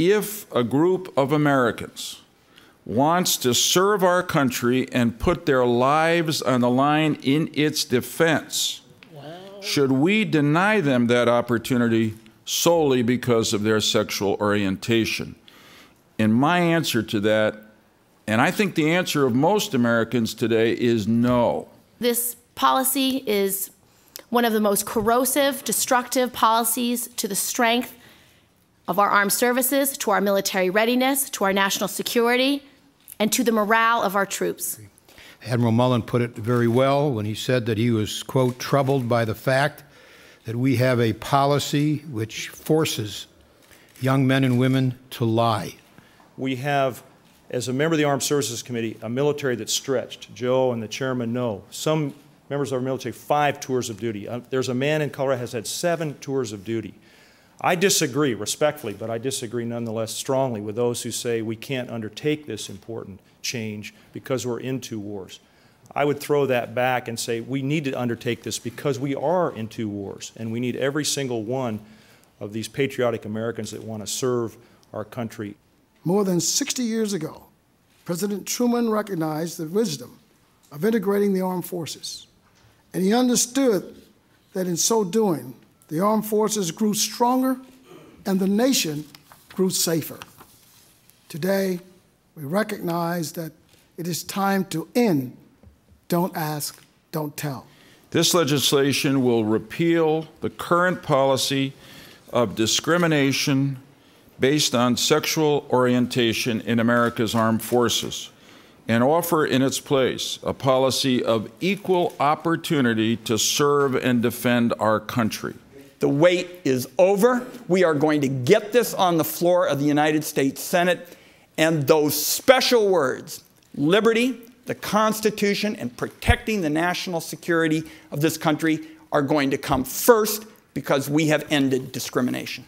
if a group of Americans wants to serve our country and put their lives on the line in its defense, should we deny them that opportunity solely because of their sexual orientation? And my answer to that, and I think the answer of most Americans today, is no. This policy is one of the most corrosive, destructive policies to the strength of our armed services, to our military readiness, to our national security, and to the morale of our troops. Admiral Mullen put it very well when he said that he was, quote, troubled by the fact that we have a policy which forces young men and women to lie. We have, as a member of the Armed Services Committee, a military that's stretched. Joe and the chairman know. Some members of our military, five tours of duty. Uh, there's a man in Colorado has had seven tours of duty. I disagree respectfully, but I disagree nonetheless strongly with those who say we can't undertake this important change because we're in two wars. I would throw that back and say we need to undertake this because we are in two wars, and we need every single one of these patriotic Americans that want to serve our country. More than 60 years ago, President Truman recognized the wisdom of integrating the armed forces, and he understood that in so doing, the armed forces grew stronger and the nation grew safer. Today, we recognize that it is time to end Don't Ask, Don't Tell. This legislation will repeal the current policy of discrimination based on sexual orientation in America's armed forces and offer in its place a policy of equal opportunity to serve and defend our country. The wait is over. We are going to get this on the floor of the United States Senate. And those special words, liberty, the Constitution, and protecting the national security of this country, are going to come first because we have ended discrimination.